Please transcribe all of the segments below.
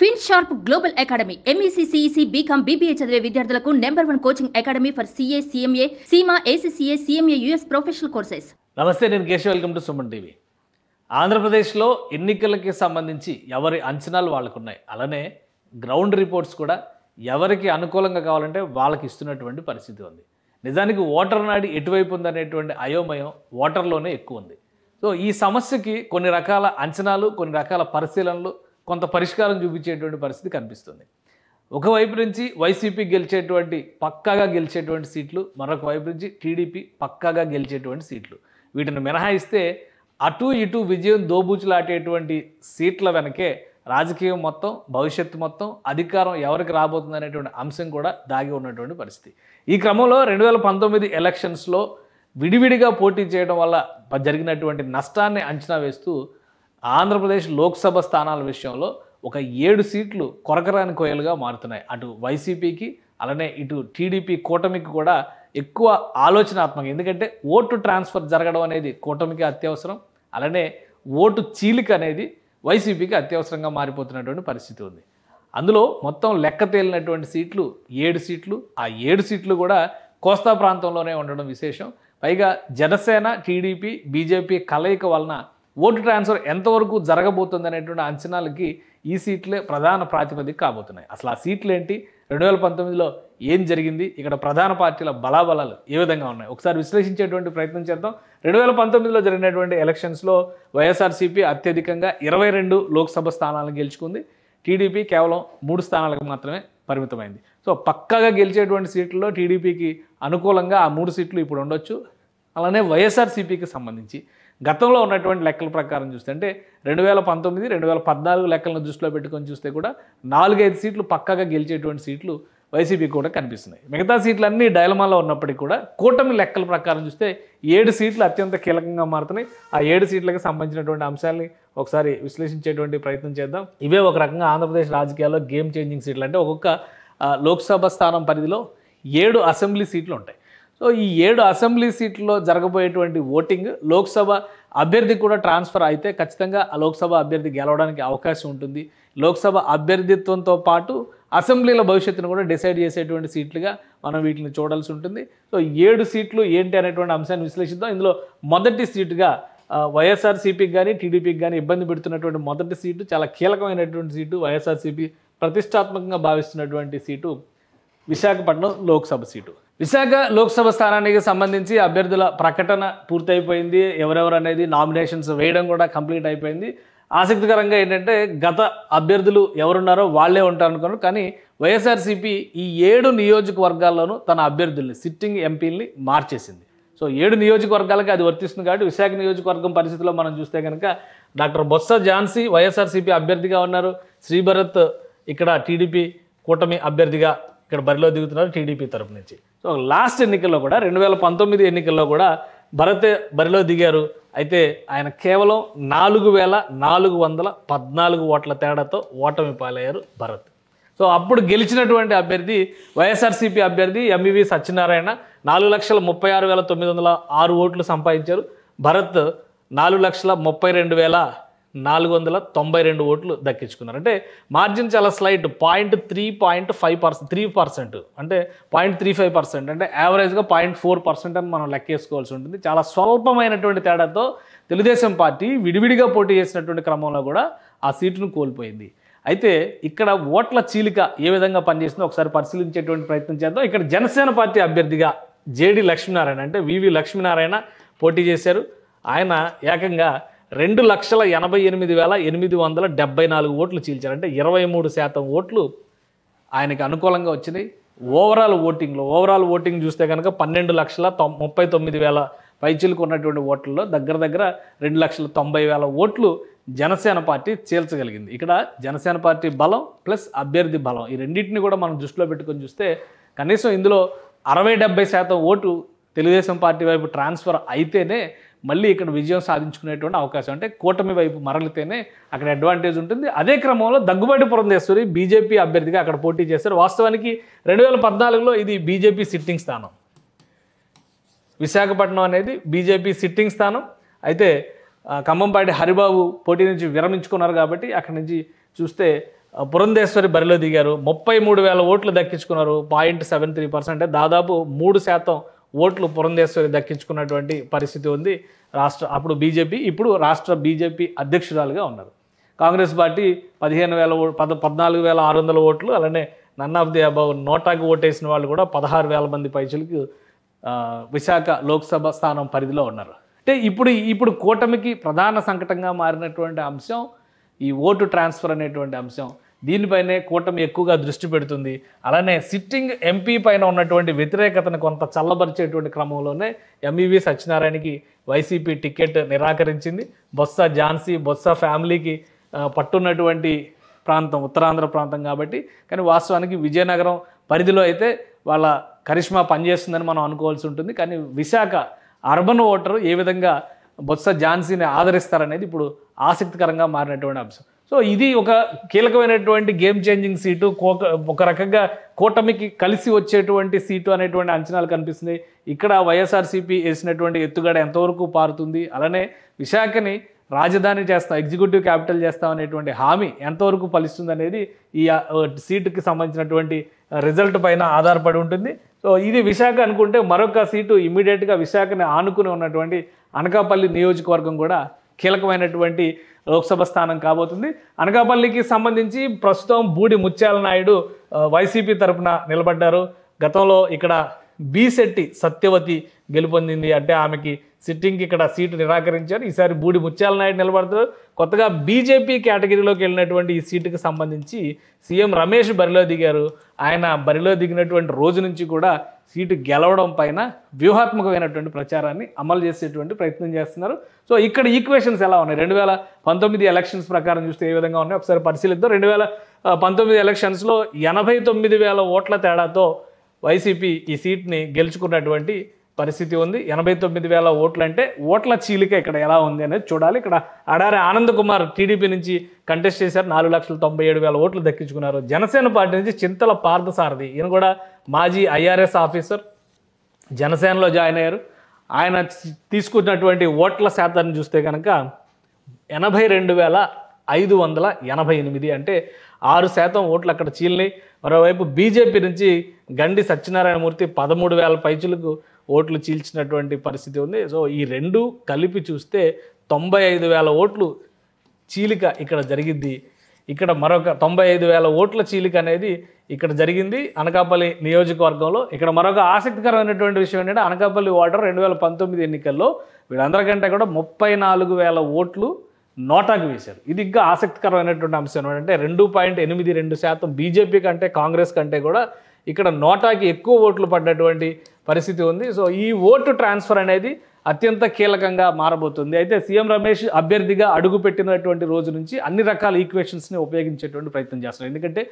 ఫిన్ Sharp global academy MEC CEC BCom BBA చదివే విద్యార్థులకు number one coaching academy for CA CMA CIMA ACCA CMA US professional courses నమస్తే నేను Keshav welcome to Suman TV ఆంధ్రప్రదేశ్లో ఎన్నికలకి సంబంధించి ఎవరి అంచనాలు వాళ్ళకున్నాయి అలానే గ్రౌండ్ రిపోర్ట్స్ కూడా ఎవరికి అనుకూలంగా కావాలంటే వాళ్ళకి ఇస్తున్నటువంటి పరిస్థితి ఉంది నిజానికి ఓటర్ నాడి ఎటువైపు ఉందనేటువంటి అయోమయం ఓటర్లోనే ఎక్కువ ఉంది సో ఈ సమస్యకి కొన్ని రకాల అంచనాలు కొన్ని రకాల పరిశీలనలు కొంత పరిష్కారం చూపించేటువంటి పరిస్థితి కనిపిస్తుంది ఒకవైపు నుంచి వైసీపీ గెలిచేటువంటి పక్కాగా గెలిచేటువంటి సీట్లు మరొక వైపు నుంచి టీడీపీ పక్కాగా గెలిచేటువంటి సీట్లు వీటిని మినహాయిస్తే అటు ఇటు విజయం దోబూచులాటేటువంటి సీట్ల వెనకే రాజకీయం మొత్తం భవిష్యత్తు మొత్తం అధికారం ఎవరికి రాబోతుంది అనేటువంటి అంశం కూడా దాగి ఉన్నటువంటి పరిస్థితి ఈ క్రమంలో రెండు వేల పంతొమ్మిది ఎలక్షన్స్లో విడివిడిగా పోటీ చేయడం వల్ల జరిగినటువంటి నష్టాన్ని అంచనా వేస్తూ ఆంధ్రప్రదేశ్ లోక్సభ స్థానాల విషయంలో ఒక ఏడు సీట్లు కొరకరాని కోయలుగా మారుతున్నాయి అటు వైసీపీకి అలానే ఇటు టీడీపీ కూటమికి కూడా ఎక్కువ ఆలోచనాత్మక ఎందుకంటే ఓటు ట్రాన్స్ఫర్ జరగడం అనేది కూటమికి అత్యవసరం అలానే ఓటు చీలిక అనేది వైసీపీకి అత్యవసరంగా మారిపోతున్నటువంటి పరిస్థితి ఉంది అందులో మొత్తం లెక్క తేలినటువంటి సీట్లు ఏడు సీట్లు ఆ ఏడు సీట్లు కూడా కోస్తా ప్రాంతంలోనే ఉండడం విశేషం పైగా జనసేన టీడీపీ బీజేపీ కలయిక వలన ఓటు ట్రాన్స్ఫర్ ఎంతవరకు జరగబోతుంది అనేటువంటి అంచనాలకి ఈ సీట్లే ప్రధాన ప్రాతిపదిక కాబోతున్నాయి అసలు ఆ సీట్లు ఏంటి రెండు వేల పంతొమ్మిదిలో ఏం జరిగింది ఇక్కడ ప్రధాన పార్టీల బలాబలాలు ఏ విధంగా ఉన్నాయి ఒకసారి విశ్లేషించేటువంటి ప్రయత్నం చేద్దాం రెండు వేల పంతొమ్మిదిలో జరిగినటువంటి ఎలక్షన్స్లో వైఎస్ఆర్సీపీ అత్యధికంగా ఇరవై రెండు లోక్సభ స్థానాలను గెలుచుకుంది టీడీపీ కేవలం మూడు స్థానాలకు మాత్రమే పరిమితమైంది సో పక్కాగా గెలిచేటువంటి సీట్లలో టీడీపీకి అనుకూలంగా ఆ మూడు సీట్లు ఇప్పుడు ఉండొచ్చు అలానే వైఎస్ఆర్సీపీకి సంబంధించి గతంలో ఉన్నటువంటి లెక్కల ప్రకారం చూస్తే అంటే రెండు వేల పంతొమ్మిది రెండు వేల పద్నాలుగు లెక్కలను దృష్టిలో పెట్టుకొని చూస్తే కూడా నాలుగైదు సీట్లు పక్కగా గెలిచేటువంటి సీట్లు వైసీపీ కూడా కనిపిస్తున్నాయి మిగతా సీట్లు అన్ని డైలమాలో ఉన్నప్పటికీ కూడా కూటమి లెక్కల ప్రకారం చూస్తే ఏడు సీట్లు అత్యంత కీలకంగా మారుతున్నాయి ఆ ఏడు సీట్లకు సంబంధించినటువంటి అంశాలని ఒకసారి విశ్లేషించేటువంటి ప్రయత్నం చేద్దాం ఇవే ఒక రకంగా ఆంధ్రప్రదేశ్ రాజకీయాల్లో గేమ్ చేంజింగ్ సీట్లు అంటే ఒక్కొక్క లోక్సభ స్థానం పరిధిలో ఏడు అసెంబ్లీ సీట్లు ఉంటాయి సో ఈ ఏడు అసెంబ్లీ సీట్లో జరగబోయేటువంటి ఓటింగ్ లోక్సభ అభ్యర్థి కూడా ట్రాన్స్ఫర్ అయితే ఖచ్చితంగా ఆ లోక్సభ అభ్యర్థి గెలవడానికి అవకాశం ఉంటుంది లోక్సభ అభ్యర్థిత్వంతో పాటు అసెంబ్లీల భవిష్యత్తును కూడా డిసైడ్ చేసేటువంటి సీట్లుగా మనం వీటిని చూడాల్సి ఉంటుంది సో ఏడు సీట్లు ఏంటి అనేటువంటి అంశాన్ని విశ్లేషిద్దాం ఇందులో మొదటి సీటుగా వైఎస్ఆర్సీపీకి కానీ టీడీపీకి కానీ ఇబ్బంది పెడుతున్నటువంటి మొదటి సీటు చాలా కీలకమైనటువంటి సీటు వైఎస్ఆర్సీపీ ప్రతిష్టాత్మకంగా భావిస్తున్నటువంటి సీటు విశాఖపట్నం లోక్సభ సీటు విశాఖ లోక్సభ స్థానానికి సంబంధించి అభ్యర్థుల ప్రకటన పూర్తయిపోయింది ఎవరెవరు అనేది నామినేషన్స్ వేయడం కూడా కంప్లీట్ అయిపోయింది ఆసక్తికరంగా ఏంటంటే గత అభ్యర్థులు ఎవరున్నారో వాళ్లే ఉంటారు అనుకోను కానీ వైఎస్ఆర్సిపి ఈ ఏడు నియోజకవర్గాల్లోనూ తన అభ్యర్థుల్ని సిట్టింగ్ ఎంపీల్ని మార్చేసింది సో ఏడు నియోజకవర్గాలకి అది వర్తిస్తుంది కాబట్టి విశాఖ నియోజకవర్గం పరిస్థితిలో మనం చూస్తే కనుక డాక్టర్ బొత్స ఝాన్సీ వైఎస్ఆర్సిపి అభ్యర్థిగా ఉన్నారు శ్రీభరత్ ఇక్కడ టీడీపీ కూటమి అభ్యర్థిగా ఇక్కడ బరిలో దిగుతున్నారు టీడీపీ తరపు నుంచి సో లాస్ట్ ఎన్నికల్లో కూడా రెండు వేల పంతొమ్మిది ఎన్నికల్లో కూడా భరత్ బరిలో దిగారు అయితే ఆయన కేవలం నాలుగు వేల నాలుగు వందల పద్నాలుగు ఓట్ల తేడాతో ఓటమి పాలయ్యారు భరత్ సో అప్పుడు గెలిచినటువంటి అభ్యర్థి వైఎస్ఆర్సీపీ అభ్యర్థి ఎంవివి సత్యనారాయణ నాలుగు లక్షల ముప్పై ఆరు వేల తొమ్మిది వందల ఆరు ఓట్లు సంపాదించారు భరత్ నాలుగు లక్షల ముప్పై రెండు వేల నాలుగు వందల తొంభై రెండు ఓట్లు దక్కించుకున్నారు అంటే మార్జిన్ చాలా slight point three point five percent three percent అంటే పాయింట్ త్రీ ఫైవ్ పర్సెంట్ అంటే యావరేజ్గా పాయింట్ ఫోర్ పర్సెంట్ అని మనం లెక్కేసుకోవాల్సి ఉంటుంది చాలా స్వల్పమైనటువంటి తేడాతో తెలుగుదేశం పార్టీ విడివిడిగా పోటీ చేసినటువంటి క్రమంలో కూడా ఆ సీటును కోల్పోయింది అయితే ఇక్కడ ఓట్ల చీలిక ఏ విధంగా పనిచేసిందో ఒకసారి పరిశీలించేటువంటి ప్రయత్నం చేద్దాం ఇక్కడ జనసేన పార్టీ అభ్యర్థిగా జేడి లక్ష్మీనారాయణ అంటే వివి లక్ష్మీనారాయణ పోటీ చేశారు ఆయన ఏకంగా రెండు లక్షల ఎనభై ఎనిమిది వేల ఎనిమిది వందల డెబ్బై నాలుగు ఓట్లు చీల్చారు అంటే ఇరవై మూడు శాతం ఓట్లు ఆయనకి అనుకూలంగా వచ్చినాయి ఓవరాల్ ఓటింగ్లో ఓవరాల్ ఓటింగ్ చూస్తే కనుక పన్నెండు లక్షల తొం ముప్పై తొమ్మిది వేల పైచిలకు ఉన్నటువంటి ఓట్లలో దగ్గర దగ్గర రెండు లక్షల తొంభై వేల ఓట్లు జనసేన పార్టీ చీల్చగలిగింది ఇక్కడ జనసేన పార్టీ బలం ప్లస్ అభ్యర్థి బలం ఈ రెండింటిని కూడా మనం దృష్టిలో పెట్టుకొని చూస్తే కనీసం ఇందులో అరవై డెబ్బై శాతం ఓటు తెలుగుదేశం పార్టీ వైపు ట్రాన్స్ఫర్ అయితేనే మళ్ళీ ఇక్కడ విజయం సాధించుకునేటువంటి అవకాశం అంటే కూటమి వైపు మరలితేనే అక్కడ అడ్వాంటేజ్ ఉంటుంది అదే క్రమంలో దగ్గుబాటి పురంధేశ్వరి బీజేపీ అభ్యర్థిగా అక్కడ పోటీ చేశారు వాస్తవానికి రెండు వేల పద్నాలుగులో ఇది బీజేపీ సిట్టింగ్ స్థానం విశాఖపట్నం అనేది బీజేపీ సిట్టింగ్ స్థానం అయితే ఖమ్మంపాటి హరిబాబు పోటీ నుంచి విరమించుకున్నారు కాబట్టి అక్కడి నుంచి చూస్తే పురంధేశ్వరి బరిలో దిగారు ముప్పై మూడు వేల ఓట్లు దక్కించుకున్నారు పాయింట్ సెవెన్ త్రీ పర్సెంట్ దాదాపు మూడు శాతం ఓట్లు పురంధేశ్వరి దక్కించుకున్నటువంటి పరిస్థితి ఉంది రాష్ట్ర అప్పుడు బీజేపీ ఇప్పుడు రాష్ట్ర బీజేపీ అధ్యక్షురాలుగా ఉన్నారు కాంగ్రెస్ పార్టీ పదిహేను వేల ఓ పద పద్నాలుగు వేల ఆరు వందల ఓట్లు అలానే నన్ ఆఫ్ ది అబౌ నోటాకి ఓటేసిన వాళ్ళు కూడా పదహారు వేల మంది పైచులకు విశాఖ లోక్సభ స్థానం పరిధిలో ఉన్నారు అంటే ఇప్పుడు ఇప్పుడు కూటమికి ప్రధాన సంకటంగా మారినటువంటి అంశం ఈ ఓటు ట్రాన్స్ఫర్ అనేటువంటి అంశం దీనిపైనే కూటమి ఎక్కువగా దృష్టి పెడుతుంది అలానే సిట్టింగ్ ఎంపీ పైన ఉన్నటువంటి వ్యతిరేకతను కొంత చల్లబరిచేటువంటి క్రమంలోనే ఎంఈవి e సత్యనారాయణకి వైసీపీ టికెట్ నిరాకరించింది బొత్స ఝాన్సీ బొత్స ఫ్యామిలీకి పట్టున్నటువంటి ప్రాంతం ఉత్తరాంధ్ర ప్రాంతం కాబట్టి కానీ వాస్తవానికి విజయనగరం పరిధిలో అయితే వాళ్ళ కరిష్మా పనిచేస్తుందని మనం అనుకోవాల్సి ఉంటుంది కానీ విశాఖ అర్బన్ ఓటరు ఏ విధంగా బొత్స ఝాన్సీని ఆదరిస్తారనేది ఇప్పుడు ఆసక్తికరంగా మారినటువంటి అంశం సో ఇది ఒక కీలకమైనటువంటి గేమ్ చేంజింగ్ సీటు ఒక రకంగా కూటమికి కలిసి వచ్చేటువంటి సీటు అనేటువంటి అంచనాలు కనిపిస్తుంది ఇక్కడ వైఎస్ఆర్సీపీ వేసినటువంటి ఎత్తుగడ ఎంతవరకు పారుతుంది అలానే విశాఖని రాజధాని చేస్తాం ఎగ్జిక్యూటివ్ క్యాపిటల్ చేస్తాం అనేటువంటి హామీ ఎంతవరకు ఫలిస్తుంది అనేది ఈ సీటుకి సంబంధించినటువంటి రిజల్ట్ పైన ఆధారపడి ఉంటుంది సో ఇది విశాఖ అనుకుంటే మరొక సీటు ఇమీడియట్గా విశాఖని ఆనుకుని ఉన్నటువంటి అనకాపల్లి నియోజకవర్గం కూడా కీలకమైనటువంటి లోక్సభ స్థానం కాబోతుంది అనకాపల్లికి సంబంధించి ప్రస్తుతం బూడి ముత్యాల నాయుడు వైసీపీ తరఫున నిలబడ్డారు గతంలో ఇక్కడ బీశెట్టి సత్యవతి గెలుపొందింది అంటే ఆమెకి సిట్టింగ్కి ఇక్కడ సీటు నిరాకరించారు ఈసారి బూడి ముత్యాల నాయుడు నిలబడతారు కొత్తగా బీజేపీ కేటగిరీలోకి వెళ్ళినటువంటి ఈ సీటుకు సంబంధించి సీఎం రమేష్ బరిలో దిగారు ఆయన బరిలో దిగినటువంటి రోజు నుంచి కూడా సీటు గెలవడం పైన వ్యూహాత్మకమైనటువంటి ప్రచారాన్ని అమలు చేసేటువంటి ప్రయత్నం చేస్తున్నారు సో ఇక్కడ ఈక్వేషన్స్ ఎలా ఉన్నాయి రెండు వేల పంతొమ్మిది ఎలక్షన్స్ ప్రకారం చూస్తే ఏ విధంగా ఉన్నాయి ఒకసారి పరిశీలిద్దాం రెండు వేల పంతొమ్మిది ఎలక్షన్స్లో ఎనభై తొమ్మిది వేల ఓట్ల తేడాతో వైసీపీ ఈ సీట్ని గెలుచుకున్నటువంటి పరిస్థితి ఉంది ఎనభై తొమ్మిది వేల ఓట్లు అంటే ఓట్ల చీలిక ఇక్కడ ఎలా ఉంది అనేది చూడాలి ఇక్కడ అడారి ఆనంద్ కుమార్ టీడీపీ నుంచి కంటెస్ట్ చేశారు నాలుగు లక్షల తొంభై ఏడు వేల ఓట్లు దక్కించుకున్నారు జనసేన పార్టీ నుంచి చింతల పార్థసారథి ఈయన కూడా మాజీ ఐఆర్ఎస్ ఆఫీసర్ జనసేనలో జాయిన్ అయ్యారు ఆయన తీసుకున్నటువంటి ఓట్ల శాతాన్ని చూస్తే కనుక ఎనభై రెండు వేల ఐదు వందల ఎనభై ఎనిమిది అంటే ఆరు శాతం ఓట్లు అక్కడ చీలినాయి మరోవైపు బీజేపీ నుంచి గండి సత్యనారాయణమూర్తి పదమూడు వేల పైచులకు ఓట్లు చీల్చినటువంటి పరిస్థితి ఉంది సో ఈ రెండు కలిపి చూస్తే తొంభై ఐదు వేల ఓట్లు చీలిక ఇక్కడ జరిగిద్ది ఇక్కడ మరొక తొంభై ఐదు వేల ఓట్ల చీలిక అనేది ఇక్కడ జరిగింది అనకాపల్లి నియోజకవర్గంలో ఇక్కడ మరొక ఆసక్తికరమైనటువంటి విషయం ఏంటంటే అనకాపల్లి ఓటర్ రెండు వేల పంతొమ్మిది ఎన్నికల్లో వీళ్ళందరికంటే కూడా ముప్పై నాలుగు వేల ఓట్లు నోటాకు వేశారు ఇది ఇంకా ఆసక్తికరమైనటువంటి అంశం ఏంటంటే రెండు పాయింట్ ఎనిమిది రెండు శాతం బీజేపీ కంటే కాంగ్రెస్ కంటే కూడా ఇక్కడ నోటాకి ఎక్కువ ఓట్లు పడ్డటువంటి పరిస్థితి ఉంది సో ఈ ఓటు ట్రాన్స్ఫర్ అనేది అత్యంత కీలకంగా మారబోతుంది అయితే సీఎం రమేష్ అభ్యర్థిగా అడుగుపెట్టినటువంటి రోజు నుంచి అన్ని రకాల ఈక్వేషన్స్ని ఉపయోగించేటువంటి ప్రయత్నం చేస్తున్నారు ఎందుకంటే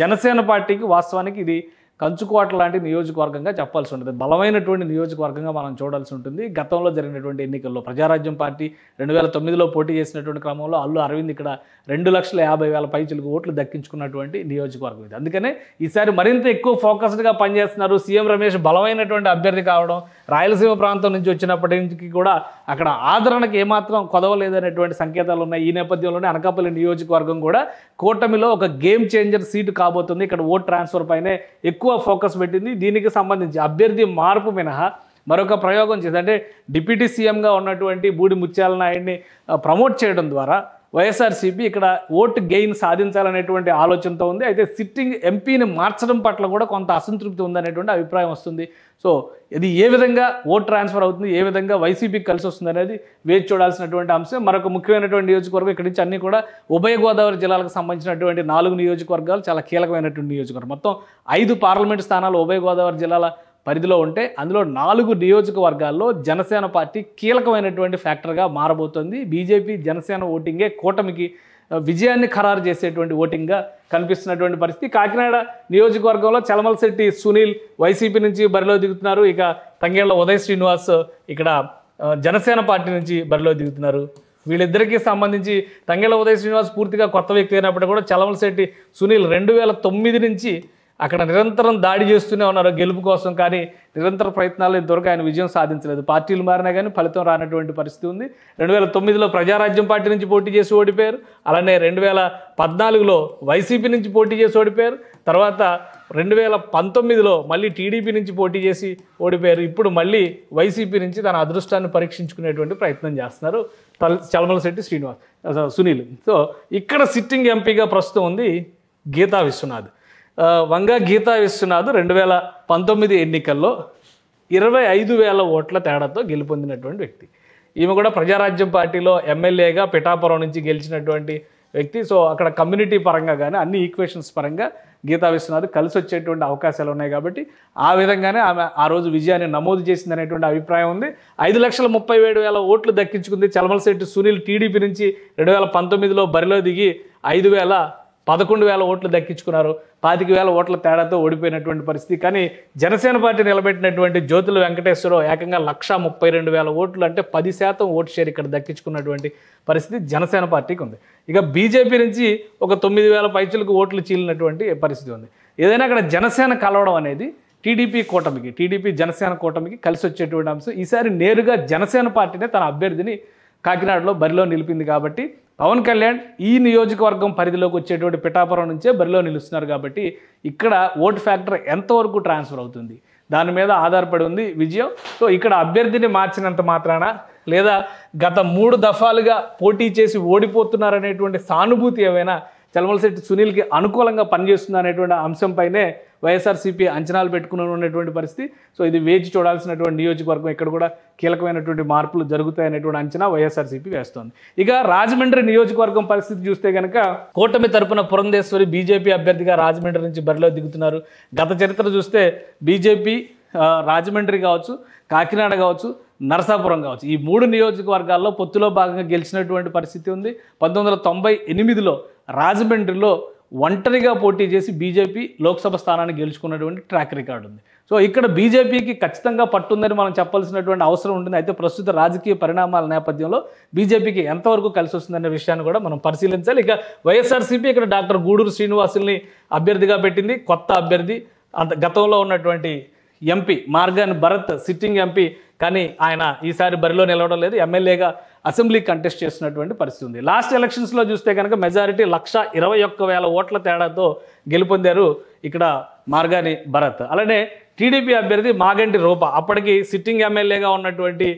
జనసేన పార్టీకి వాస్తవానికి ఇది కంచుకోట లాంటి నియోజకవర్గంగా చెప్పాల్సి ఉంటుంది బలమైనటువంటి నియోజకవర్గంగా మనం చూడాల్సి ఉంటుంది గతంలో జరిగినటువంటి ఎన్నికల్లో ప్రజారాజ్యం పార్టీ రెండు వేల తొమ్మిదిలో పోటీ చేసినటువంటి క్రమంలో అల్లు అరవింద్ ఇక్కడ రెండు లక్షల యాభై వేల పైచులకు ఓట్లు దక్కించుకున్నటువంటి నియోజకవర్గం ఇది అందుకనే ఈసారి మరింత ఎక్కువ ఫోకస్డ్గా పనిచేస్తున్నారు సీఎం రమేష్ బలమైనటువంటి అభ్యర్థి కావడం రాయలసీమ ప్రాంతం నుంచి వచ్చినప్పటి నుంచి కూడా అక్కడ ఆదరణకు ఏమాత్రం కొదవలేదనేటువంటి సంకేతాలు ఉన్నాయి ఈ నేపథ్యంలోనే అనకాపల్లి నియోజకవర్గం కూడా కూటమిలో ఒక గేమ్ చేంజర్ సీటు కాబోతుంది ఇక్కడ ఓట్ ట్రాన్స్ఫర్ పైనే ఎక్కువ ఫోకస్ పెట్టింది దీనికి సంబంధించి అభ్యర్థి మార్పు మినహా మరొక ప్రయోగం చేసి అంటే డిప్యూటీ సీఎంగా ఉన్నటువంటి బూడి ముత్యాల నాయుడిని ప్రమోట్ చేయడం ద్వారా వైఎస్ఆర్సీపీ ఇక్కడ ఓటు గెయిన్ సాధించాలనేటువంటి ఆలోచనతో ఉంది అయితే సిట్టింగ్ ఎంపీని మార్చడం పట్ల కూడా కొంత అసంతృప్తి ఉందనేటువంటి అభిప్రాయం వస్తుంది సో ఇది ఏ విధంగా ఓట్ ట్రాన్స్ఫర్ అవుతుంది ఏ విధంగా వైసీపీకి కలిసి వస్తుంది అనేది వేచి చూడాల్సినటువంటి అంశం మరొక ముఖ్యమైనటువంటి నియోజకవర్గం ఇక్కడి నుంచి అన్నీ కూడా ఉభయ గోదావరి జిల్లాలకు సంబంధించినటువంటి నాలుగు నియోజకవర్గాలు చాలా కీలకమైనటువంటి నియోజకవర్గం మొత్తం ఐదు పార్లమెంటు స్థానాలు ఉభయ గోదావరి జిల్లాల పరిధిలో ఉంటే అందులో నాలుగు నియోజకవర్గాల్లో జనసేన పార్టీ కీలకమైనటువంటి ఫ్యాక్టర్గా మారబోతోంది బీజేపీ జనసేన ఓటింగే కూటమికి విజయాన్ని ఖరారు చేసేటువంటి ఓటింగ్గా కనిపిస్తున్నటువంటి పరిస్థితి కాకినాడ నియోజకవర్గంలో చలమలశెట్టి సునీల్ వైసీపీ నుంచి బరిలో దిగుతున్నారు ఇక తంగేళ్ల ఉదయ్ శ్రీనివాస్ ఇక్కడ జనసేన పార్టీ నుంచి బరిలో దిగుతున్నారు వీళ్ళిద్దరికీ సంబంధించి తంగేళ్ల ఉదయ్ శ్రీనివాస్ పూర్తిగా కొత్త వ్యక్తి అయినప్పటికీ కూడా చలమలశెట్టి సునీల్ రెండు వేల తొమ్మిది నుంచి అక్కడ నిరంతరం దాడి చేస్తూనే ఉన్నారు గెలుపు కోసం కానీ నిరంతర ప్రయత్నాలు దొరక ఆయన విజయం సాధించలేదు పార్టీలు మారినా కానీ ఫలితం రానటువంటి పరిస్థితి ఉంది రెండు వేల తొమ్మిదిలో ప్రజారాజ్యం పార్టీ నుంచి పోటీ చేసి ఓడిపోయారు అలానే రెండు వేల పద్నాలుగులో వైసీపీ నుంచి పోటీ చేసి ఓడిపోయారు తర్వాత రెండు వేల పంతొమ్మిదిలో మళ్ళీ టీడీపీ నుంచి పోటీ చేసి ఓడిపోయారు ఇప్పుడు మళ్ళీ వైసీపీ నుంచి తన అదృష్టాన్ని పరీక్షించుకునేటువంటి ప్రయత్నం చేస్తున్నారు తల్ శెట్టి శ్రీనివాస్ సునీల్ సో ఇక్కడ సిట్టింగ్ ఎంపీగా ప్రస్తుతం ఉంది గీతా విశ్వనాథ్ వంగ గీతా విశ్వనాథ్ రెండు వేల పంతొమ్మిది ఎన్నికల్లో ఇరవై ఐదు వేల ఓట్ల తేడాతో గెలుపొందినటువంటి వ్యక్తి ఈమె కూడా ప్రజారాజ్యం పార్టీలో ఎమ్మెల్యేగా పిఠాపురం నుంచి గెలిచినటువంటి వ్యక్తి సో అక్కడ కమ్యూనిటీ పరంగా కానీ అన్ని ఈక్వేషన్స్ పరంగా గీతా విశ్వనాథ్ కలిసి వచ్చేటువంటి అవకాశాలు ఉన్నాయి కాబట్టి ఆ విధంగానే ఆమె ఆ రోజు విజయాన్ని నమోదు చేసింది అనేటువంటి అభిప్రాయం ఉంది ఐదు లక్షల ముప్పై ఏడు వేల ఓట్లు దక్కించుకుంది చలమలశెట్టి సునీల్ టీడీపీ నుంచి రెండు వేల పంతొమ్మిదిలో బరిలో దిగి ఐదు వేల పదకొండు వేల ఓట్లు దక్కించుకున్నారు పాతిక వేల ఓట్ల తేడాతో ఓడిపోయినటువంటి పరిస్థితి కానీ జనసేన పార్టీ నిలబెట్టినటువంటి జ్యోతుల వెంకటేశ్వరరావు ఏకంగా లక్ష ముప్పై రెండు వేల ఓట్లు అంటే పది శాతం ఓటు షేర్ ఇక్కడ దక్కించుకున్నటువంటి పరిస్థితి జనసేన పార్టీకి ఉంది ఇక బీజేపీ నుంచి ఒక తొమ్మిది వేల పైచులకు ఓట్లు చీలినటువంటి పరిస్థితి ఉంది ఏదైనా అక్కడ జనసేన కలవడం అనేది టీడీపీ కూటమికి టీడీపీ జనసేన కూటమికి కలిసి వచ్చేటువంటి అంశం ఈసారి నేరుగా జనసేన పార్టీనే తన అభ్యర్థిని కాకినాడలో బరిలో నిలిపింది కాబట్టి పవన్ కళ్యాణ్ ఈ నియోజకవర్గం పరిధిలోకి వచ్చేటువంటి పిఠాపురం నుంచే బరిలో నిలుస్తున్నారు కాబట్టి ఇక్కడ ఓటు ఫ్యాక్టర్ ఎంతవరకు ట్రాన్స్ఫర్ అవుతుంది దాని మీద ఆధారపడి ఉంది విజయం సో ఇక్కడ అభ్యర్థిని మార్చినంత మాత్రాన లేదా గత మూడు దఫాలుగా పోటీ చేసి ఓడిపోతున్నారనేటువంటి సానుభూతి ఏమైనా చలమలశెట్టి సునీల్కి అనుకూలంగా పనిచేస్తుంది అనేటువంటి అంశంపైనే వైఎస్ఆర్సీపీ అంచనాలు పెట్టుకుని ఉన్నటువంటి పరిస్థితి సో ఇది వేచి చూడాల్సినటువంటి నియోజకవర్గం ఇక్కడ కూడా కీలకమైనటువంటి మార్పులు జరుగుతాయనేటువంటి అంచనా వైఎస్ఆర్సీపీ వేస్తోంది ఇక రాజమండ్రి నియోజకవర్గం పరిస్థితి చూస్తే కనుక కూటమి తరపున పురంధేశ్వరి బీజేపీ అభ్యర్థిగా రాజమండ్రి నుంచి బరిలో దిగుతున్నారు గత చరిత్ర చూస్తే బీజేపీ రాజమండ్రి కావచ్చు కాకినాడ కావచ్చు నరసాపురం కావచ్చు ఈ మూడు నియోజకవర్గాల్లో పొత్తులో భాగంగా గెలిచినటువంటి పరిస్థితి ఉంది పంతొమ్మిది వందల తొంభై ఎనిమిదిలో రాజమండ్రిలో ఒంటరిగా పోటీ చేసి బీజేపీ లోక్సభ స్థానాన్ని గెలుచుకున్నటువంటి ట్రాక్ రికార్డు ఉంది సో ఇక్కడ బీజేపీకి ఖచ్చితంగా పట్టుందని మనం చెప్పాల్సినటువంటి అవసరం ఉంటుంది అయితే ప్రస్తుత రాజకీయ పరిణామాల నేపథ్యంలో బీజేపీకి ఎంతవరకు కలిసి వస్తుందనే విషయాన్ని కూడా మనం పరిశీలించాలి ఇక వైఎస్ఆర్సీపీ ఇక్కడ డాక్టర్ గూడూరు శ్రీనివాసుల్ని అభ్యర్థిగా పెట్టింది కొత్త అభ్యర్థి అంత గతంలో ఉన్నటువంటి MP Margani Bharat sitting MP కానీ ఆయన ఈసారి బరిలో నిలవడం లేదు ఎమ్మెల్యేగా అసెంబ్లీ కంటెస్ట్ చేస్తున్నటువంటి పరిస్థితి ఉంది లాస్ట్ ఎలక్షన్స్లో చూస్తే కనుక మెజారిటీ లక్ష ఇరవై ఒక్క వేల ఓట్ల తేడాతో గెలుపొందారు ఇక్కడ మార్గాని భరత్ అలానే టీడీపీ అభ్యర్థి మాగంటి రూప అప్పటికి సిట్టింగ్ ఎమ్మెల్యేగా ఉన్నటువంటి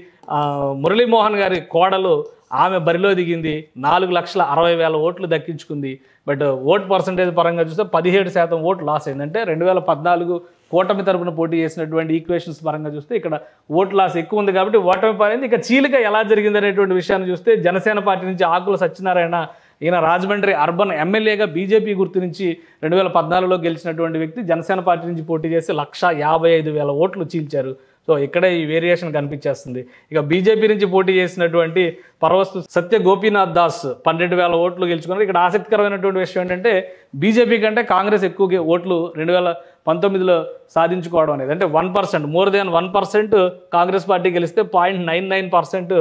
మురళీమోహన్ గారి కోడలు ఆమె బరిలో దిగింది నాలుగు లక్షల అరవై వేల ఓట్లు దక్కించుకుంది బట్ ఓట్ పర్సంటేజ్ పరంగా చూస్తే పదిహేడు శాతం ఓటు లాస్ అయిందంటే రెండు వేల పద్నాలుగు కూటమి తరపున పోటీ చేసినటువంటి ఈక్వేషన్స్ పరంగా చూస్తే ఇక్కడ ఓట్ లాస్ ఎక్కువ ఉంది కాబట్టి ఓటమి పరంగా ఇక చీలిక ఎలా జరిగింది అనేటువంటి విషయాన్ని చూస్తే జనసేన పార్టీ నుంచి ఆకుల సత్యనారాయణ ఈయన రాజమండ్రి అర్బన్ ఎమ్మెల్యేగా బీజేపీ గుర్తు నుంచి రెండు వేల పద్నాలుగులో గెలిచినటువంటి వ్యక్తి జనసేన పార్టీ నుంచి పోటీ చేసి లక్ష యాభై ఐదు వేల ఓట్లు చీల్చారు సో ఇక్కడ ఈ వేరియేషన్ కనిపించేస్తుంది ఇక బీజేపీ నుంచి పోటీ చేసినటువంటి పరవస్తు సత్య గోపీనాథ్ దాస్ పన్నెండు వేల ఓట్లు గెలుచుకున్నారు ఇక్కడ ఆసక్తికరమైనటువంటి విషయం ఏంటంటే బీజేపీ కంటే కాంగ్రెస్ ఎక్కువ ఓట్లు రెండు వేల పంతొమ్మిదిలో సాధించుకోవడం అనేది అంటే one percent more than one percent Congress party గెలిస్తే point nine nine percent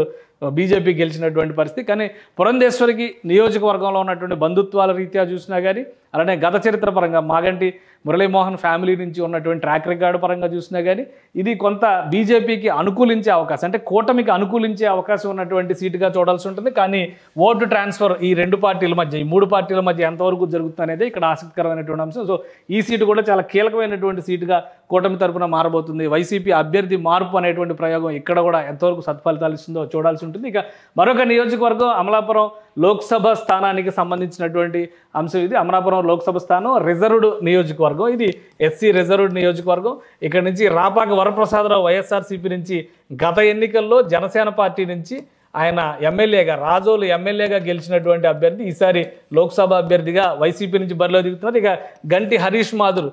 BJP గెలిచినటువంటి పరిస్థితి కానీ పురంధేశ్వరికి నియోజకవర్గంలో ఉన్నటువంటి బంధుత్వాల రీత్యా చూసినా కానీ అలానే గత చరిత్ర పరంగా మాగంటి మురళీమోహన్ ఫ్యామిలీ నుంచి ఉన్నటువంటి ట్రాక్ రికార్డు పరంగా చూసినా కానీ ఇది కొంత బీజేపీకి అనుకూలించే అవకాశం అంటే కూటమికి అనుకూలించే అవకాశం ఉన్నటువంటి సీటుగా చూడాల్సి ఉంటుంది కానీ ఓటు ట్రాన్స్ఫర్ ఈ రెండు పార్టీల మధ్య ఈ మూడు పార్టీల మధ్య ఎంతవరకు జరుగుతుందనేది ఇక్కడ ఆసక్తికరమైనటువంటి అంశం సో ఈ సీటు కూడా చాలా కీలకమైనటువంటి సీటుగా కూటమి తరఫున మారబోతుంది వైసీపీ అభ్యర్థి మార్పు అనేటువంటి ప్రయోగం ఇక్కడ కూడా ఎంతవరకు సత్ఫలితాలు ఇస్తుందో చూడాల్సి ఉంటుంది ఇక మరొక నియోజకవర్గం అమలాపురం లోక్సభ స్థానానికి సంబంధించినటువంటి అంశం ఇది అమరాపురం లోక్సభ స్థానం రిజర్వ్డ్ నియోజకవర్గం ఇది ఎస్సీ రిజర్వ్డ్ నియోజకవర్గం ఇక్కడ నుంచి రాపాక వరప్రసాదరావు వైఎస్ఆర్సీపీ నుంచి గత ఎన్నికల్లో జనసేన పార్టీ నుంచి ఆయన ఎమ్మెల్యేగా రాజోలు ఎమ్మెల్యేగా గెలిచినటువంటి అభ్యర్థి ఈసారి లోక్సభ అభ్యర్థిగా వైసీపీ నుంచి బరిలో దిగుతున్నారు ఇక గంటి హరీష్ మాధుర్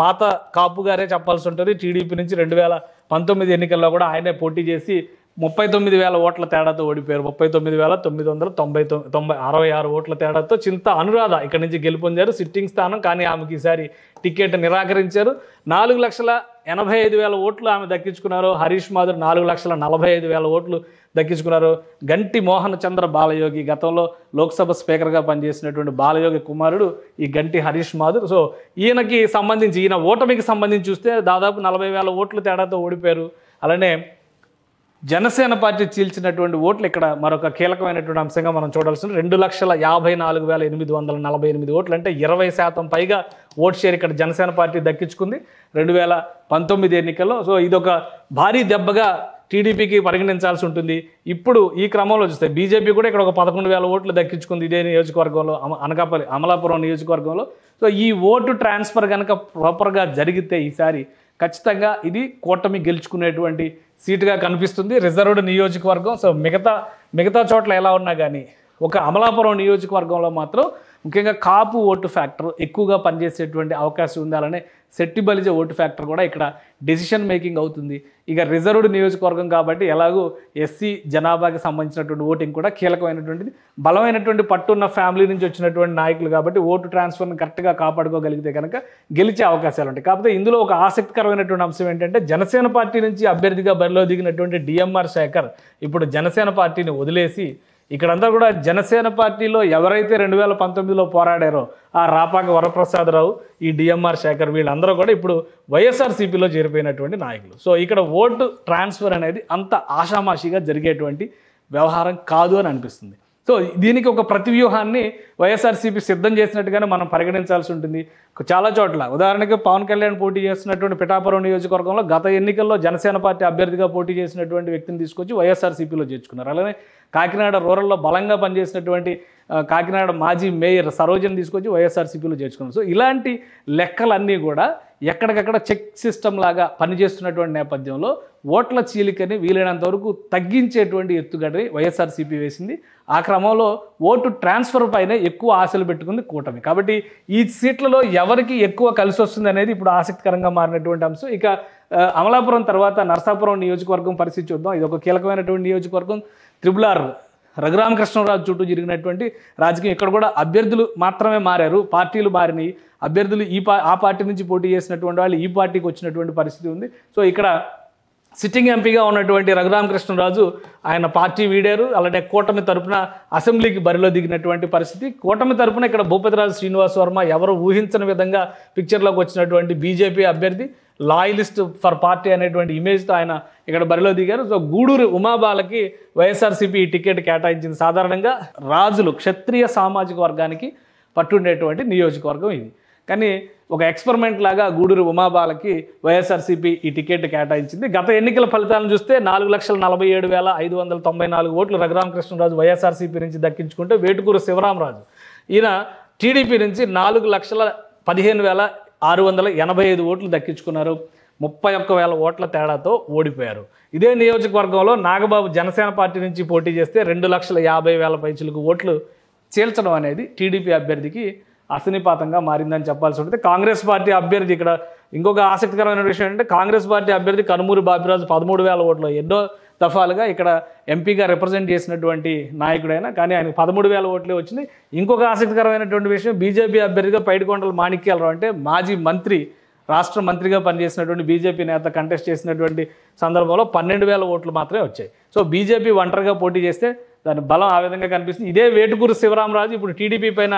పాత కాపుగారే చెప్పాల్సి ఉంటుంది టీడీపీ నుంచి రెండు వేల పంతొమ్మిది ఎన్నికల్లో కూడా ఆయనే పోటీ చేసి ముప్పై తొమ్మిది వేల ఓట్ల తేడాతో ఓడిపోయారు ముప్పై తొమ్మిది వేల తొమ్మిది వందల తొంభై తొంభై అరవై ఆరు ఓట్ల తేడాతో చింత అనురాధ ఇక్కడి నుంచి గెలుపొందారు సిట్టింగ్ స్థానం కానీ ఆమెకి ఈసారి టికెట్ నిరాకరించారు నాలుగు లక్షల ఎనభై ఐదు వేల ఓట్లు ఆమె దక్కించుకున్నారు హరీష్ మాధురి నాలుగు లక్షల నలభై ఐదు వేల ఓట్లు దక్కించుకున్నారు గంటి మోహన్ చంద్ర బాలయోగి గతంలో లోక్సభ స్పీకర్గా పనిచేసినటువంటి బాలయోగి కుమారుడు ఈ గంటి హరీష్ మాధుర్ సో ఈయనకి సంబంధించి ఈయన ఓటమికి సంబంధించి చూస్తే దాదాపు నలభై వేల ఓట్లు తేడాతో ఓడిపోయారు అలానే జనసేన పార్టీ చీల్చినటువంటి ఓట్లు ఇక్కడ మరొక కీలకమైనటువంటి అంశంగా మనం చూడాల్సిన రెండు లక్షల యాభై నాలుగు వేల ఎనిమిది వందల నలభై ఎనిమిది ఓట్లు అంటే ఇరవై శాతం పైగా ఓట్ షేర్ ఇక్కడ జనసేన పార్టీ దక్కించుకుంది రెండు వేల పంతొమ్మిది ఎన్నికల్లో సో ఇదొక భారీ దెబ్బగా టీడీపీకి పరిగణించాల్సి ఉంటుంది ఇప్పుడు ఈ క్రమంలో చూస్తే బీజేపీ కూడా ఇక్కడ ఒక పదకొండు వేల ఓట్లు దక్కించుకుంది ఇదే నియోజకవర్గంలో అనకాపల్లి అమలాపురం నియోజకవర్గంలో సో ఈ ఓటు ట్రాన్స్ఫర్ కనుక ప్రాపర్గా జరిగితే ఈసారి ఖచ్చితంగా ఇది కూటమి గెలుచుకునేటువంటి సీటుగా కనిపిస్తుంది రిజర్వ్డ్ నియోజకవర్గం సో మిగతా మిగతా చోట్ల ఎలా ఉన్నా కానీ ఒక అమలాపురం నియోజకవర్గంలో మాత్రం ముఖ్యంగా కాపు ఓటు ఫ్యాక్టర్ ఎక్కువగా పనిచేసేటువంటి అవకాశం ఉంది సెట్టి బలిజ ఓటు ఫ్యాక్టర్ కూడా ఇక్కడ డెసిషన్ మేకింగ్ అవుతుంది ఇక రిజర్వ్డ్ నియోజకవర్గం కాబట్టి ఎలాగో ఎస్సీ జనాభాకి సంబంధించినటువంటి ఓటింగ్ కూడా కీలకమైనటువంటిది బలమైనటువంటి పట్టున్న ఫ్యామిలీ నుంచి వచ్చినటువంటి నాయకులు కాబట్టి ఓటు ట్రాన్స్ఫర్ని కరెక్ట్గా కాపాడుకోగలిగితే కనుక గెలిచే అవకాశాలు ఉంటాయి కాకపోతే ఇందులో ఒక ఆసక్తికరమైనటువంటి అంశం ఏంటంటే జనసేన పార్టీ నుంచి అభ్యర్థిగా బరిలో దిగినటువంటి డిఎంఆర్ శేఖర్ ఇప్పుడు జనసేన పార్టీని వదిలేసి ఇక్కడంతా కూడా జనసేన పార్టీలో ఎవరైతే రెండు వేల పంతొమ్మిదిలో పోరాడారో ఆ రాపాక వరప్రసాదరావు ఈ డిఎంఆర్ శేఖర్ వీళ్ళందరూ కూడా ఇప్పుడు వైఎస్ఆర్సీపీలో చేరిపోయినటువంటి నాయకులు సో ఇక్కడ ఓటు ట్రాన్స్ఫర్ అనేది అంత ఆషామాషిగా జరిగేటువంటి వ్యవహారం కాదు అని అనిపిస్తుంది సో దీనికి ఒక ప్రతివ్యూహాన్ని వైఎస్ఆర్సీపీ సిద్ధం చేసినట్టుగానే మనం పరిగణించాల్సి ఉంటుంది చాలా చోట్ల ఉదాహరణకి పవన్ కళ్యాణ్ పోటీ చేస్తున్నటువంటి పిఠాపురం నియోజకవర్గంలో గత ఎన్నికల్లో జనసేన పార్టీ అభ్యర్థిగా పోటీ చేసినటువంటి వ్యక్తిని తీసుకొచ్చి వైఎస్ఆర్సీపీలో చేర్చుకున్నారు అలానే కాకినాడ రూరల్లో బలంగా పనిచేసినటువంటి కాకినాడ మాజీ మేయర్ సరోజన్ తీసుకొచ్చి వైఎస్ఆర్సీపీలో చేర్చుకున్నారు సో ఇలాంటి లెక్కలన్నీ కూడా ఎక్కడికక్కడ చెక్ సిస్టమ్ లాగా పనిచేస్తున్నటువంటి నేపథ్యంలో ఓట్ల చీలికని వీలైనంత వరకు తగ్గించేటువంటి ఎత్తుగడని వైఎస్ఆర్సీపీ వేసింది ఆ క్రమంలో ఓటు ట్రాన్స్ఫర్ పైన ఎక్కువ ఆశలు పెట్టుకుంది కూటమి కాబట్టి ఈ సీట్లలో ఎవరికి ఎక్కువ కలిసి వస్తుంది అనేది ఇప్పుడు ఆసక్తికరంగా మారినటువంటి అంశం ఇక అమలాపురం తర్వాత నరసాపురం నియోజకవర్గం పరిస్థితి చూద్దాం ఇది ఒక కీలకమైనటువంటి నియోజకవర్గం త్రిబుల్ ఆర్ రఘురామకృష్ణరాజు చుట్టూ జరిగినటువంటి రాజకీయం ఇక్కడ కూడా అభ్యర్థులు మాత్రమే మారారు పార్టీలు మారినాయి అభ్యర్థులు ఈ పా ఆ పార్టీ నుంచి పోటీ చేసినటువంటి వాళ్ళు ఈ పార్టీకి వచ్చినటువంటి పరిస్థితి ఉంది సో ఇక్కడ సిట్టింగ్ ఎంపీగా ఉన్నటువంటి రఘురామకృష్ణరాజు ఆయన పార్టీ వీడారు అలానే కూటమి తరపున అసెంబ్లీకి బరిలో దిగినటువంటి పరిస్థితి కూటమి తరపున ఇక్కడ భూపతిరాజు శ్రీనివాస్ వర్మ ఎవరు ఊహించని విధంగా పిక్చర్లోకి వచ్చినటువంటి బీజేపీ అభ్యర్థి లాయలిస్ట్ ఫర్ పార్టీ అనేటువంటి ఇమేజ్తో ఆయన ఇక్కడ బరిలో దిగారు సో గూడూరు ఉమాబాలకి వైఎస్ఆర్సీపీ ఈ టికెట్ కేటాయించింది సాధారణంగా రాజులు క్షత్రియ సామాజిక వర్గానికి పట్టుండేటువంటి నియోజకవర్గం ఇది కానీ ఒక ఎక్స్పెరిమెంట్ లాగా గూడూరు ఉమాబాలకి వైఎస్ఆర్సీపీ ఈ టికెట్ కేటాయించింది గత ఎన్నికల ఫలితాలను చూస్తే నాలుగు లక్షల నలభై ఏడు వేల ఐదు వందల తొంభై నాలుగు ఓట్లు రఘురామకృష్ణరాజు వైఎస్ఆర్సీపీ నుంచి దక్కించుకుంటే వేటుకూరు శివరామరాజు ఈయన టీడీపీ నుంచి నాలుగు లక్షల పదిహేను వేల ఆరు వందల ఎనభై ఐదు ఓట్లు దక్కించుకున్నారు ముప్పై ఒక్క వేల ఓట్ల తేడాతో ఓడిపోయారు ఇదే నియోజకవర్గంలో నాగబాబు జనసేన పార్టీ నుంచి పోటీ చేస్తే రెండు లక్షల యాభై వేల పైచులకు ఓట్లు చీల్చడం అనేది టీడీపీ అభ్యర్థికి అసనిపాతంగా మారిందని చెప్పాల్సి ఉంటుంది కాంగ్రెస్ పార్టీ అభ్యర్థి ఇక్కడ ఇంకొక ఆసక్తికరమైన విషయం ఏంటంటే కాంగ్రెస్ పార్టీ అభ్యర్థి కనుమూరి బాబిరాజు పదమూడు వేల ఓట్లు ఎన్నో దఫాలుగా ఇక్కడ ఎంపీగా రిప్రజెంట్ చేసినటువంటి నాయకుడైనా కానీ ఆయన పదమూడు వేల ఓట్లే వచ్చింది ఇంకొక ఆసక్తికరమైనటువంటి విషయం బీజేపీ అభ్యర్థిగా పైడికొండల మాణిక్యాలరావు అంటే మాజీ మంత్రి రాష్ట్ర మంత్రిగా పనిచేసినటువంటి బీజేపీ నేత కంటెస్ట్ చేసినటువంటి సందర్భంలో పన్నెండు వేల ఓట్లు మాత్రమే వచ్చాయి సో బీజేపీ ఒంటరిగా పోటీ చేస్తే దాని బలం ఆ విధంగా కనిపిస్తుంది ఇదే వేటుకూరు శివరామరాజు ఇప్పుడు టీడీపీ పైన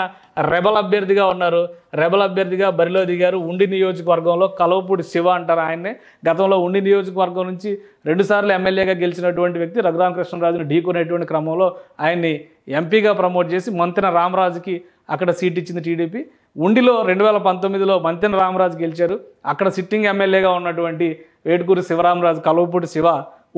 రెబల్ అభ్యర్థిగా ఉన్నారు రెబల్ అభ్యర్థిగా బరిలో దిగారు ఉండి నియోజకవర్గంలో కలవపూడి శివ అంటారు ఆయన్నే గతంలో ఉండి నియోజకవర్గం నుంచి రెండుసార్లు ఎమ్మెల్యేగా గెలిచినటువంటి వ్యక్తి రఘురామకృష్ణరాజును ఢీకొనేటువంటి క్రమంలో ఆయన్ని ఎంపీగా ప్రమోట్ చేసి మంతెన రామరాజుకి అక్కడ సీట్ ఇచ్చింది టీడీపీ ఉండిలో రెండు వేల పంతొమ్మిదిలో మంతెన రామరాజు గెలిచారు అక్కడ సిట్టింగ్ ఎమ్మెల్యేగా ఉన్నటువంటి వేటుకూరి శివరామరాజు కలవపూడి శివ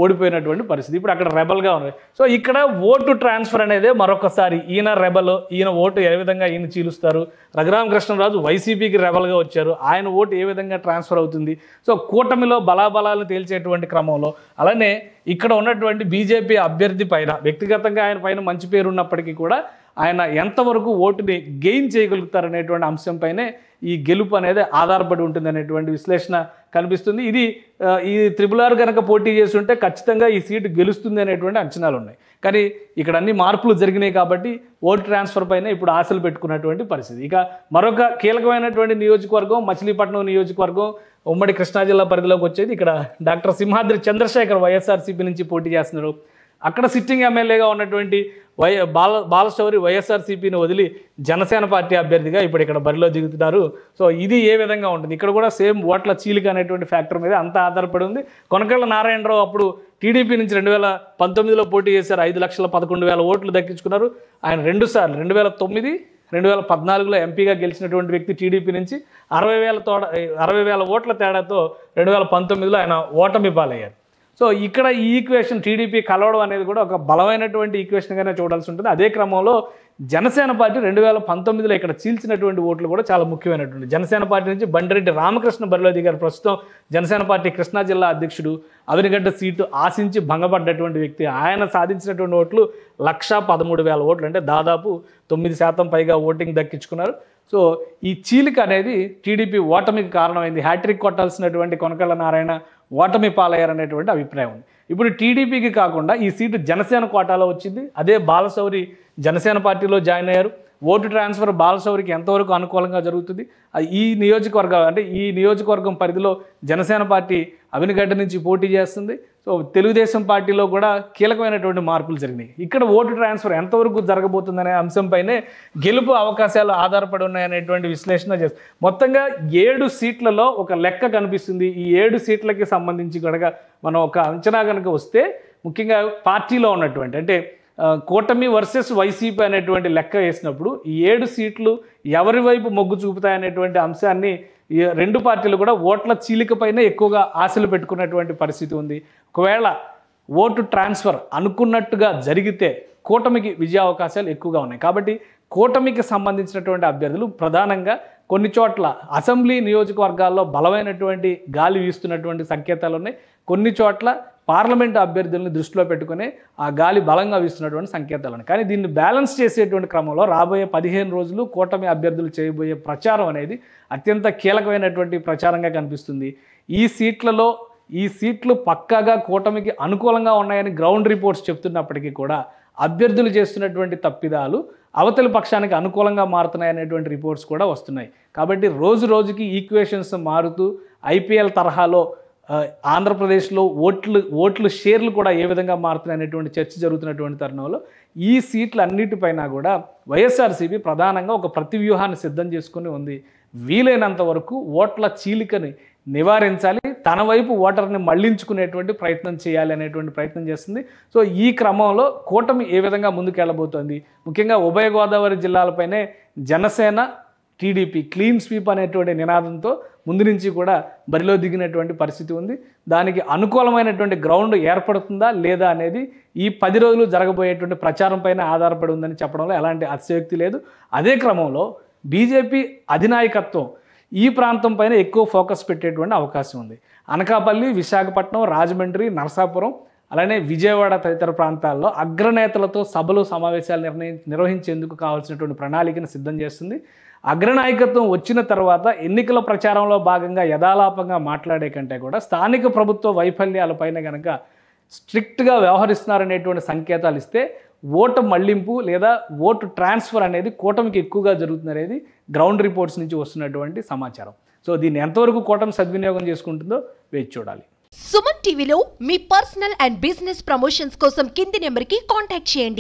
ఓడిపోయినటువంటి పరిస్థితి ఇప్పుడు అక్కడ రెబల్గా ఉన్నాయి సో ఇక్కడ ఓటు ట్రాన్స్ఫర్ అనేది మరొకసారి ఈయన రెబల్ ఈయన ఓటు ఏ విధంగా ఈయన చీలుస్తారు రఘురామకృష్ణరాజు వైసీపీకి రెబల్గా వచ్చారు ఆయన ఓటు ఏ విధంగా ట్రాన్స్ఫర్ అవుతుంది సో కూటమిలో బలాబలాలను తేల్చేటువంటి క్రమంలో అలానే ఇక్కడ ఉన్నటువంటి బీజేపీ అభ్యర్థి పైన వ్యక్తిగతంగా ఆయన పైన మంచి పేరు ఉన్నప్పటికీ కూడా ఆయన ఎంతవరకు ఓటుని గెయిన్ చేయగలుగుతారనేటువంటి అంశంపైనే ఈ గెలుపు అనేది ఆధారపడి ఉంటుంది అనేటువంటి విశ్లేషణ కనిపిస్తుంది ఇది ఈ త్రిబుల్ ఆర్ కనుక పోటీ చేసి ఉంటే ఖచ్చితంగా ఈ సీటు గెలుస్తుంది అనేటువంటి అంచనాలు ఉన్నాయి కానీ ఇక్కడ అన్ని మార్పులు జరిగినాయి కాబట్టి ఓటు ట్రాన్స్ఫర్ పైన ఇప్పుడు ఆశలు పెట్టుకున్నటువంటి పరిస్థితి ఇక మరొక కీలకమైనటువంటి నియోజకవర్గం మచిలీపట్నం నియోజకవర్గం ఉమ్మడి కృష్ణా జిల్లా పరిధిలోకి వచ్చేది ఇక్కడ డాక్టర్ సింహాద్రి చంద్రశేఖర్ వైఎస్ఆర్సీపీ నుంచి పోటీ చేస్తున్నారు అక్కడ సిట్టింగ్ ఎమ్మెల్యేగా ఉన్నటువంటి వై బాల బాలశౌరి వైఎస్ఆర్సీపీని వదిలి జనసేన పార్టీ అభ్యర్థిగా ఇప్పుడు ఇక్కడ బరిలో దిగుతున్నారు సో ఇది ఏ విధంగా ఉంటుంది ఇక్కడ కూడా సేమ్ ఓట్ల చీలిక అనేటువంటి ఫ్యాక్టర్ మీద అంత ఆధారపడి ఉంది కొనకళ్ళ నారాయణరావు అప్పుడు టీడీపీ నుంచి రెండు వేల పంతొమ్మిదిలో పోటీ చేశారు ఐదు లక్షల పదకొండు వేల ఓట్లు దక్కించుకున్నారు ఆయన రెండుసార్లు రెండు వేల తొమ్మిది రెండు వేల పద్నాలుగులో ఎంపీగా గెలిచినటువంటి వ్యక్తి టీడీపీ నుంచి అరవై వేల తోడ అరవై వేల ఓట్ల తేడాతో రెండు వేల పంతొమ్మిదిలో ఆయన ఓటమి పాలయ్యారు సో ఇక్కడ ఈ ఈక్వేషన్ టీడీపీ కలవడం అనేది కూడా ఒక బలమైనటువంటి ఈక్వేషన్గానే చూడాల్సి ఉంటుంది అదే క్రమంలో జనసేన పార్టీ రెండు వేల పంతొమ్మిదిలో ఇక్కడ చీల్చినటువంటి ఓట్లు కూడా చాలా ముఖ్యమైనటువంటి జనసేన పార్టీ నుంచి బండిరెడ్డి రామకృష్ణ బరిలో దిగారు ప్రస్తుతం జనసేన పార్టీ కృష్ణా జిల్లా అధ్యక్షుడు అవినిగడ్డ సీటు ఆశించి భంగపడ్డటువంటి వ్యక్తి ఆయన సాధించినటువంటి ఓట్లు లక్షా పదమూడు వేల ఓట్లు అంటే దాదాపు తొమ్మిది శాతం పైగా ఓటింగ్ దక్కించుకున్నారు సో ఈ చీలిక అనేది టీడీపీ ఓటమికి కారణమైంది హ్యాట్రిక్ కొట్టాల్సినటువంటి కొనకళ్ళ నారాయణ ఓటమి పాలయ్యారనేటువంటి అభిప్రాయం ఉంది ఇప్పుడు టీడీపీకి కాకుండా ఈ సీటు జనసేన కోటాలో వచ్చింది అదే బాలశౌరి జనసేన పార్టీలో జాయిన్ అయ్యారు ఓటు ట్రాన్స్ఫర్ బాలశౌరికి ఎంతవరకు అనుకూలంగా జరుగుతుంది ఈ నియోజకవర్గం అంటే ఈ నియోజకవర్గం పరిధిలో జనసేన పార్టీ అవినిగడ్డ నుంచి పోటీ చేస్తుంది సో తెలుగుదేశం పార్టీలో కూడా కీలకమైనటువంటి మార్పులు జరిగినాయి ఇక్కడ ఓటు ట్రాన్స్ఫర్ ఎంతవరకు జరగబోతుందనే అంశంపైనే గెలుపు అవకాశాలు ఆధారపడి ఉన్నాయనేటువంటి విశ్లేషణ చేస్తారు మొత్తంగా ఏడు సీట్లలో ఒక లెక్క కనిపిస్తుంది ఈ ఏడు సీట్లకి సంబంధించి కనుక మనం ఒక అంచనా కనుక వస్తే ముఖ్యంగా పార్టీలో ఉన్నటువంటి అంటే కూటమి వర్సెస్ వైసీపీ అనేటువంటి లెక్క వేసినప్పుడు ఈ ఏడు సీట్లు ఎవరి వైపు మొగ్గు చూపుతాయనేటువంటి అంశాన్ని రెండు పార్టీలు కూడా ఓట్ల చీలికపైనే ఎక్కువగా ఆశలు పెట్టుకున్నటువంటి పరిస్థితి ఉంది ఒకవేళ ఓటు ట్రాన్స్ఫర్ అనుకున్నట్టుగా జరిగితే కూటమికి విజయ అవకాశాలు ఎక్కువగా ఉన్నాయి కాబట్టి కూటమికి సంబంధించినటువంటి అభ్యర్థులు ప్రధానంగా కొన్ని చోట్ల అసెంబ్లీ నియోజకవర్గాల్లో బలమైనటువంటి గాలి వీస్తున్నటువంటి సంకేతాలు ఉన్నాయి కొన్ని చోట్ల పార్లమెంట్ అభ్యర్థులను దృష్టిలో పెట్టుకుని ఆ గాలి బలంగా వీస్తున్నటువంటి సంకేతాలను కానీ దీన్ని బ్యాలెన్స్ చేసేటువంటి క్రమంలో రాబోయే పదిహేను రోజులు కూటమి అభ్యర్థులు చేయబోయే ప్రచారం అనేది అత్యంత కీలకమైనటువంటి ప్రచారంగా కనిపిస్తుంది ఈ సీట్లలో ఈ సీట్లు పక్కాగా కూటమికి అనుకూలంగా ఉన్నాయని గ్రౌండ్ రిపోర్ట్స్ చెప్తున్నప్పటికీ కూడా అభ్యర్థులు చేస్తున్నటువంటి తప్పిదాలు అవతలి పక్షానికి అనుకూలంగా మారుతున్నాయి అనేటువంటి రిపోర్ట్స్ కూడా వస్తున్నాయి కాబట్టి రోజు రోజుకి ఈక్వేషన్స్ మారుతూ ఐపీఎల్ తరహాలో ఆంధ్రప్రదేశ్లో ఓట్లు ఓట్లు షేర్లు కూడా ఏ విధంగా మారుతున్నాయి అనేటువంటి చర్చ జరుగుతున్నటువంటి తరుణంలో ఈ సీట్లు అన్నిటిపైన కూడా వైఎస్ఆర్సీపీ ప్రధానంగా ఒక ప్రతివ్యూహాన్ని సిద్ధం చేసుకుని ఉంది వీలైనంత వరకు ఓట్ల చీలికని నివారించాలి తన వైపు ఓటర్ని మళ్లించుకునేటువంటి ప్రయత్నం చేయాలి అనేటువంటి ప్రయత్నం చేస్తుంది సో ఈ క్రమంలో కూటమి ఏ విధంగా ముందుకెళ్ళబోతోంది ముఖ్యంగా ఉభయ గోదావరి జిల్లాలపైనే జనసేన టీడీపీ క్లీన్ స్వీప్ అనేటువంటి నినాదంతో ముందు నుంచి కూడా బరిలో దిగినటువంటి పరిస్థితి ఉంది దానికి అనుకూలమైనటువంటి గ్రౌండ్ ఏర్పడుతుందా లేదా అనేది ఈ పది రోజులు జరగబోయేటువంటి ప్రచారం పైన ఆధారపడి ఉందని చెప్పడంలో ఎలాంటి అతిశయోక్తి లేదు అదే క్రమంలో బీజేపీ అధినాయకత్వం ఈ ప్రాంతం పైన ఎక్కువ ఫోకస్ పెట్టేటువంటి అవకాశం ఉంది అనకాపల్లి విశాఖపట్నం రాజమండ్రి నరసాపురం అలానే విజయవాడ తదితర ప్రాంతాల్లో అగ్రనేతలతో సభలు సమావేశాలు నిర్ణయి నిర్వహించేందుకు కావాల్సినటువంటి ప్రణాళికను సిద్ధం చేస్తుంది అగ్రనాయకత్వం వచ్చిన తర్వాత ఎన్నికల ప్రచారంలో భాగంగా యథాలాపంగా మాట్లాడే కంటే కూడా స్థానిక ప్రభుత్వ వైఫల్యాలపైన కనుక స్ట్రిక్ట్గా వ్యవహరిస్తున్నారనేటువంటి సంకేతాలు ఇస్తే ఓటు మళ్లింపు లేదా ఓటు ట్రాన్స్ఫర్ అనేది కూటమికి ఎక్కువగా జరుగుతుంది అనేది గ్రౌండ్ రిపోర్ట్స్ నుంచి వస్తున్నటువంటి సమాచారం సో దీన్ని ఎంతవరకు కూటమి సద్వినియోగం చేసుకుంటుందో వేచి చూడాలి సుమన్ టీవీలో మీ పర్సనల్ అండ్ బిజినెస్ ప్రమోషన్స్ కోసం కింది నెంబర్కి కాంటాక్ట్ చేయండి